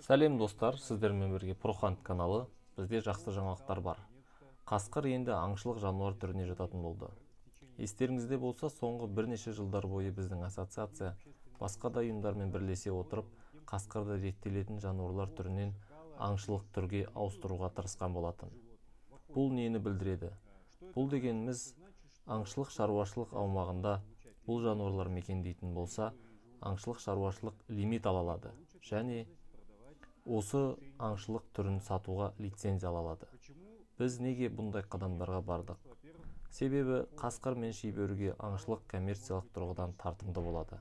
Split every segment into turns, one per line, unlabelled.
сәлем достар сіздермен бірге прохант каналы бізде жақсы жаңалықтар бар қасқыр енді аңшылық жануар түріне жататын болды естеріңізде болса соңғы бірнеше жылдар бойы біздің ассоциация басқа да ұйымдармен бірлесе отырып қасқырды реттелетін жануарлар түрінен аңшылық түрге ауыстыруға тырысқан болатын бұл нені білдіреді бұл дегеніміз аңшылық шаруашылық аумағында бұл жануарлар мекендейтін болса аңшылық шаруашылық лимит ала алады және осы аңшылық түрін сатуға лицензия алады біз неге бұндай қадамдарға бардық себебі қасқыр мен шибөріге аңшылық коммерциялық тұрғыдан тартымды болады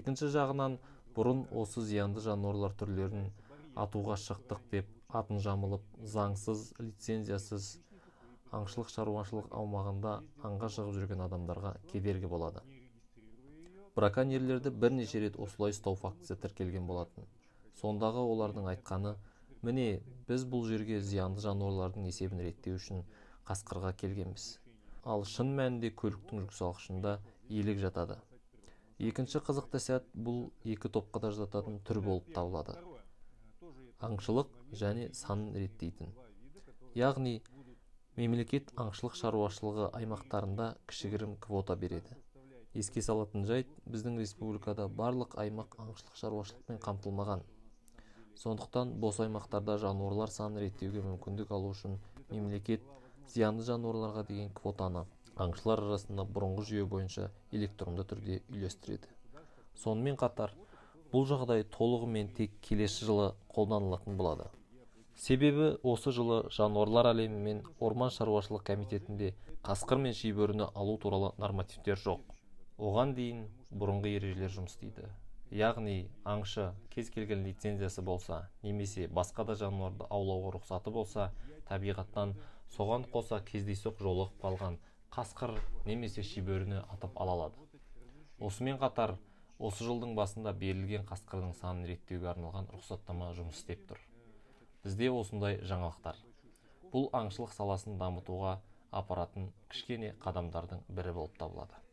екінші жағынан бұрын осы зиянды жануарлар түрлерін атуға шықтық деп атын жамылып заңсыз лицензиясыз аңшылық шаруашылық аумағында аңға шығып жүрген адамдарға кедергі болады браконьерлерді бірнеше рет осылай ұстау фактісі тіркелген болатын сондағы олардың айтқаны міне біз бұл жерге зиянды жануарлардың есебін реттеу үшін қасқырға келгенбіз ал шын мәнінде көліктің жүксалғышында елік жатады екінші қызықты сәт бұл екі топқа да жататын түр болып табылады аңшылық және санын реттейтін яғни мемлекет аңшылық шаруашылығы аймақтарында кішігірім квота береді еске салатын жайт біздің республикада барлық аймақ аңшылық шаруашылықпен қамтылмаған сондықтан бос аймақтарда жануарлар санын реттеуге мүмкіндік алу үшін мемлекет зиянды жануарларға деген квотаны аңшылар арасында бұрынғы жүйе бойынша электронды түрде үйлестіреді сонымен қатар бұл жағдай толығымен тек келесі жылы қолданылатын болады себебі осы жылы жануарлар әлемі мен орман шаруашылық комитетінде қасқыр мен шибөріні алу туралы нормативтер жоқ оған дейін бұрынғы ережелер жұмыс істейді яғни аңшы кез келген лицензиясы болса немесе басқа да жануарды аулауға рұқсаты болса табиғаттан соған қоса кездейсоқ жолығып қалған қасқыр немесе шибөріні атып ала алады осымен қатар осы жылдың басында берілген қасқырдың санын реттеуге арналған рұқсаттама жұмыс істеп тұр бізде осындай жаңалықтар бұл аңшылық саласын дамытуға апаратын кішкене қадамдардың бірі болып табылады